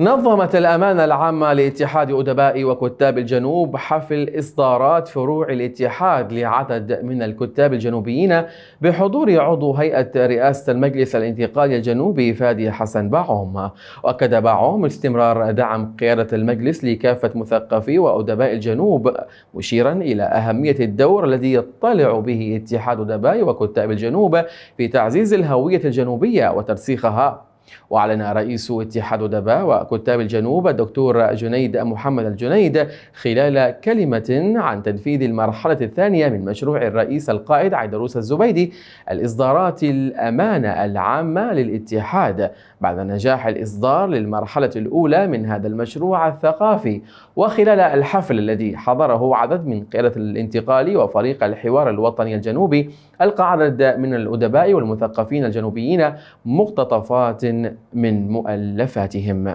نظمت الأمانة العامة لاتحاد أدباء وكتاب الجنوب حفل إصدارات فروع الاتحاد لعدد من الكتاب الجنوبيين بحضور عضو هيئة رئاسة المجلس الانتقالي الجنوبي فادي حسن باعوم وأكد باعوم استمرار دعم قيادة المجلس لكافة مثقفي وأدباء الجنوب مشيرا إلى أهمية الدور الذي يطلع به اتحاد أدباء وكتاب الجنوب في تعزيز الهوية الجنوبية وترسيخها وأعلن رئيس اتحاد أدباء وكتاب الجنوب الدكتور جنيد محمد الجنيد خلال كلمة عن تنفيذ المرحلة الثانية من مشروع الرئيس القائد عيدروس الزبيدي الإصدارات الأمانة العامة للاتحاد بعد نجاح الإصدار للمرحلة الأولى من هذا المشروع الثقافي وخلال الحفل الذي حضره عدد من قيادة الانتقال وفريق الحوار الوطني الجنوبي ألقى عدد من الأدباء والمثقفين الجنوبيين مقتطفات من مؤلفاتهم